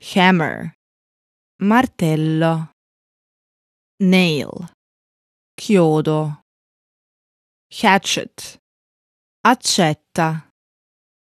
hammer, martello, nail, chiodo, hatchet, accetta.